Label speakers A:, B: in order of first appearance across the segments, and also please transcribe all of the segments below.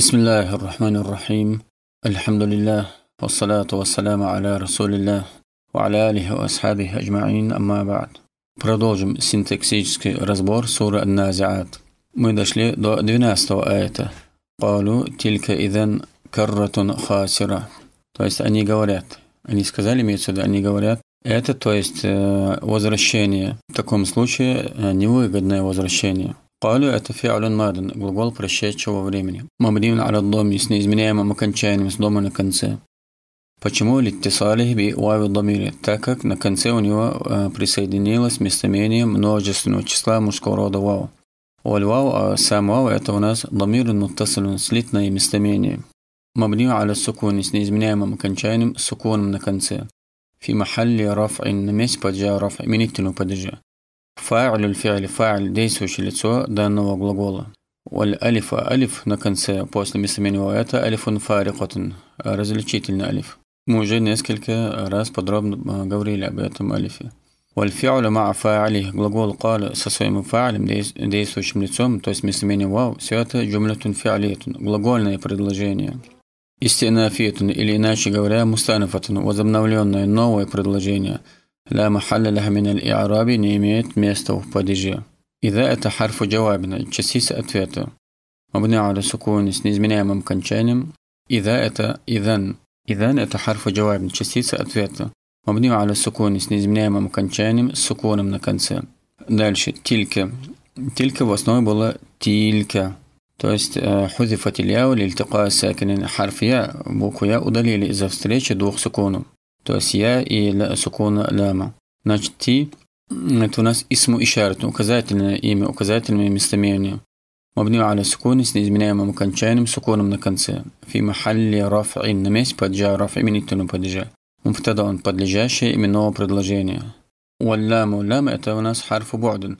A: بسم الله الرحمن الرحيم الحمد لله والصلاة والسلام على رسول الله وعلى آله وأصحابه أجمعين أما بعد Продолжим синтаксический разбор суры Ан-Назиат. Мы дошли до 12 аята. قالوا تلك إذن كرة خاسرة. То есть они говорят. Они сказали, имеется в виду, они говорят. Это, то есть, возвращение. В таком случае, невыгодное возвращение. قالوا это فعل маден, глагол прошедшего времени. مبني على الضم с неизменяемым окончанием с дома на конце. Почему литтисалих би уави домире? Так как на конце у него э, присоединилось местоимение множественного числа мужского рода вау. Оль вау, а сам вау это у нас домир муттасалун, слитное местоимение. Мабнию аля сукуни с неизменяемым окончанием сукуном на конце. في محل رفع نمس بجا رفع من التنو بجا Фа'люль фи'ль фа'ль – действующее лицо данного глагола. Оль алифа алиф на конце после местоименного это алифун фарикотен, различительный алиф. Мы уже несколько раз подробно а, говорили об этом алифе. والفعل مع فاعله глагол قال со своим фа'лем, действующим лицом, то есть местоимение вау, все это джумлятун фи'лиятун, глагольное предложение. Истинафиятун, или иначе говоря, мустанифатун, возобновленное новое предложение – لا محل لها من الإعراب نيميت ميستو بوديجي إذا أتى حرف جوابنا تشسيس أتفيتا مبني على سكون سنيز منها ممكن شانم إذا أتى إذن إذا أتى حرف جواب تشسيس أتفيتا مبني على سكون سنيز منها ممكن شانم سكون من كنسا دالش تلك تلك واسنوي بولا تلك То есть آه، حذفت الياء لالتقاء ساكن حرف ياء بوكو ياء ودليل إذا за двух То есть я и сукуна ляма. Значит, ти – это у нас исму ишарат, указательное имя, указательное местоимение. Мабнию аля сукуни с неизменяемым окончанием сукуном на конце. Фи махалли раф'ин на месте паджа раф именительного паджа. Мубтада он подлежащее именного предложения. Уаллама лама это у нас харфу бу'дун,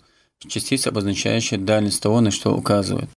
A: частица, обозначающая дальность того, на что указывает.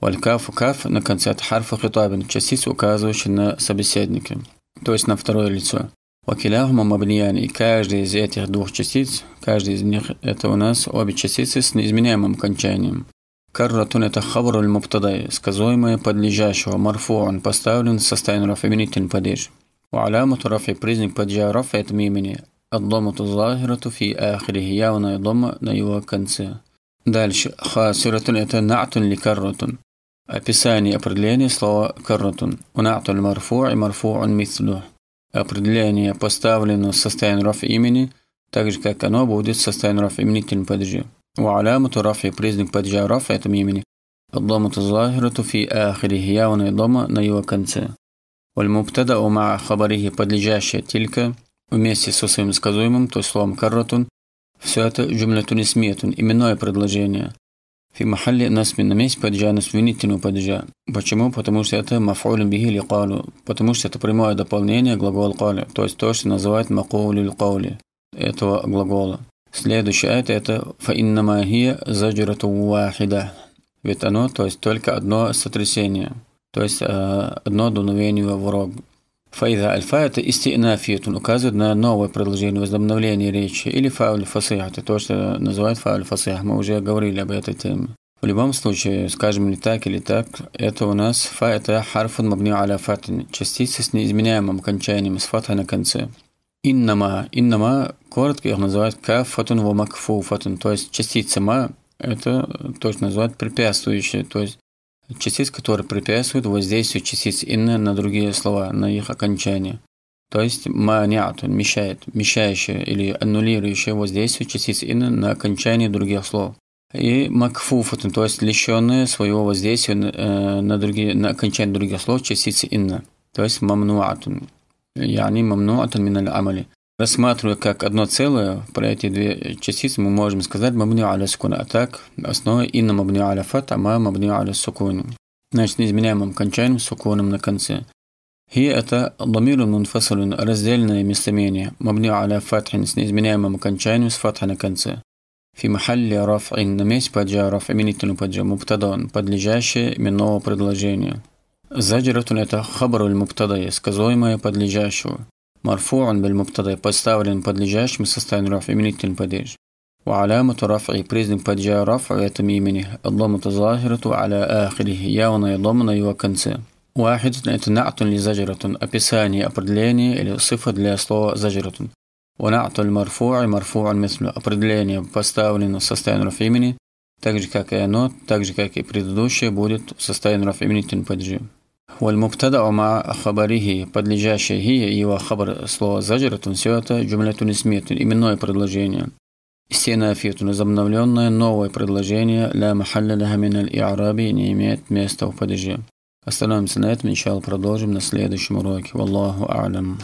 A: Валькафу каф на конце от харфа хитабин, частица, указывающая на собеседника, то есть на второе лицо. Вакиляхма мабнияни. Каждая из этих двух частиц, каждая из них это у нас обе частицы с неизменяемым окончанием. Карратун это хабруль муптадай, сказуемое подлежащего, марфуан, поставлен со стайнура феминитин падеж. وعلامة رفع признак падежа рафа это имени. الضمة الظاهرة في آخره явная дома на его конце. Дальше. Хасиратун это наатун ли карратун. Описание определения слова карратун. Унаатун марфуа и марфуан мислюх определение поставлено с состоянием раф имени, так же как оно будет состоянием раф именительным падежи. وعلامة رفع признак падежа раф этом имени. الضمة الظاهرة في ахрихи явная дома на его конце. والمبتدأ مع خبره подлежащее تلك вместе со своим сказуемым, то есть словом карратун, все это джумлятун исметун, именное предложение. في محل نصب на месте падежа, на сменительного падежа. Почему? Потому что это мафулюн бихи или Потому что это прямое дополнение глагола калю, то есть то, что называют макулю или каули этого глагола. Следующая аят это فإنما هي زجرة واحدة. Ведь оно, то есть только одно сотрясение, то есть э, одно дуновение в рог. Фаида альфа – это истинафиятун, указывает на новое продолжение, возобновления речи, или фауль фасиха, это то, что называют фауль фасиха, мы уже говорили об этой теме. В любом случае, скажем ли так или так, это у нас фа – это харфун мабни аля фатин, частица с неизменяемым окончанием, с фатха на конце. Иннама, иннама, коротко их называют кафатун ва макфуфатун, то есть частица ма – это то, что называют препятствующее, то есть частиц, которые препятствуют воздействию частиц «инна» на другие слова, на их окончание. То есть маниатун мешает, мешающее или аннулирующее воздействие частиц «инна» на окончание других слов. И макфуфатун, то есть лишенное своего воздействия э, на, другие, на окончание других слов частиц «инна», то есть мамнуатун. يعني ممنوعة من амали Рассматривая как одно целое, про эти две частицы мы можем сказать мабню аля сукуна. А так, основа инна мабню аля фат, ама мабню аля сукуна. Значит, изменяемым кончанием сукуном на конце. Хи – это ламирун мунфасалун, раздельное местоимение, мабню аля фатхин с неизменяемым окончанием с фатха на конце. Фи махалли раф'ин на месте паджа раф именительный паджа муптадан, подлежащее именного предложения. Заджиратун – это хабаруль муптадая, сказуемое подлежащего. مرفوع بالمبتدا باستاور بدلجاش من سستاين رفع من التنبدج وعلامة رفع بريزن بدجا رفع يتم منه الضم تظاهرة على آخره يونا يضمن يوكنس واحدة اتنعت لزجرة أبساني أبردليني إلى صفة لأسلوة زجرة ونعت المرفوع مرفوع مثل أبردليني باستاور سستاين رفع منه также как и оно, также как и предыдущее, будет в состоянии Валь-мубтада ма хабарихи, подлежащее хия и его хабар слово заджратун, все это джумлятун исметун, именное предложение. Стена афитун, возобновленное новое предложение, ля махалля ляхамин и иараби не имеет места в падеже. Остановимся на этом, иншалла продолжим на следующем уроке. Валлаху Алям.